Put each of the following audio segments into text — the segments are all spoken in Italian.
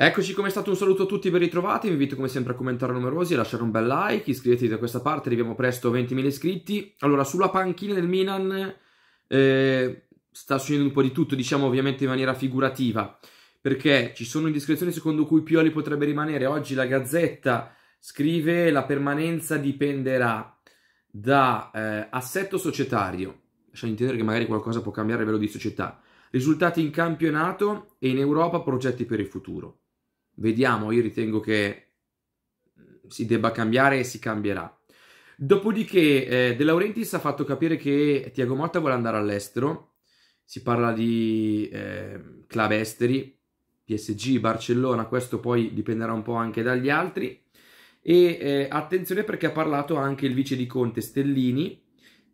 Eccoci come è stato un saluto a tutti ben ritrovati, vi invito come sempre a commentare numerosi, lasciare un bel like, iscrivetevi da questa parte, arriviamo presto a 20.000 iscritti. Allora, sulla panchina del Milan eh, sta succedendo un po' di tutto, diciamo ovviamente in maniera figurativa, perché ci sono indiscrezioni secondo cui Pioli potrebbe rimanere. Oggi la Gazzetta scrive la permanenza dipenderà da eh, assetto societario, lasciando intendere che magari qualcosa può cambiare a livello di società, risultati in campionato e in Europa progetti per il futuro. Vediamo, io ritengo che mm, si debba cambiare e si cambierà. Dopodiché eh, De Laurentiis ha fatto capire che Tiago Motta vuole andare all'estero, si parla di eh, club esteri, PSG, Barcellona, questo poi dipenderà un po' anche dagli altri. E eh, attenzione perché ha parlato anche il vice di Conte Stellini,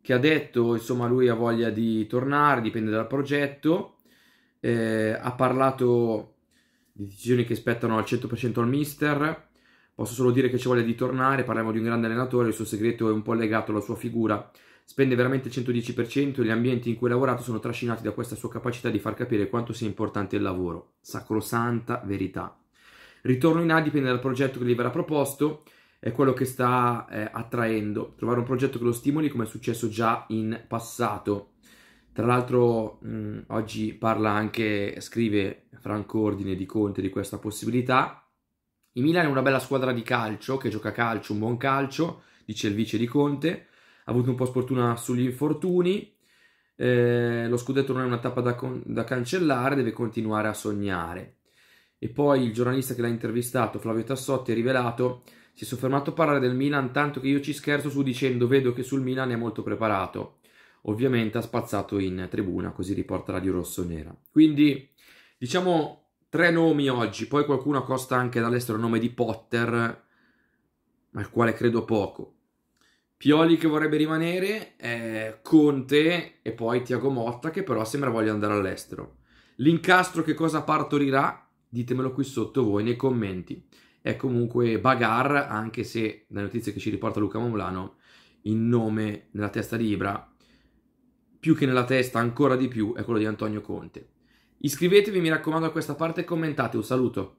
che ha detto, insomma, lui ha voglia di tornare, dipende dal progetto. Eh, ha parlato decisioni che spettano al 100% al mister. Posso solo dire che c'è voglia di tornare, parliamo di un grande allenatore, il suo segreto è un po' legato alla sua figura. Spende veramente il 110% e gli ambienti in cui ha lavorato sono trascinati da questa sua capacità di far capire quanto sia importante il lavoro. Sacrosanta verità. Ritorno in A dipende dal progetto che gli verrà proposto, e quello che sta eh, attraendo. Trovare un progetto che lo stimoli come è successo già in passato. Tra l'altro mh, mm, oggi parla anche, scrive Franco Ordine di Conte di questa possibilità. Il Milan è una bella squadra di calcio, che gioca calcio, un buon calcio, dice il vice di Conte. Ha avuto un po' sfortuna sugli infortuni. Eh, lo scudetto non è una tappa da, con- da cancellare, deve continuare a sognare. E poi il giornalista che l'ha intervistato, Flavio Tassotti, ha rivelato si è soffermato a parlare del Milan tanto che io ci scherzo su dicendo vedo che sul Milan è molto preparato ovviamente ha spazzato in tribuna, così riporta la di rosso-nera. Quindi diciamo tre nomi oggi, poi qualcuno accosta anche dall'estero il nome di Potter, al quale credo poco. Pioli che vorrebbe rimanere, eh, Conte e poi Tiago Motta che però sembra voglia andare all'estero. L'incastro che cosa partorirà? Ditemelo qui sotto voi nei commenti. È comunque Bagar, anche se, dalle notizie che ci riporta Luca Maulano, il nome nella testa di Ibra più che nella testa ancora di più è quello di Antonio Conte. Iscrivetevi mi raccomando a questa parte e commentate, un saluto!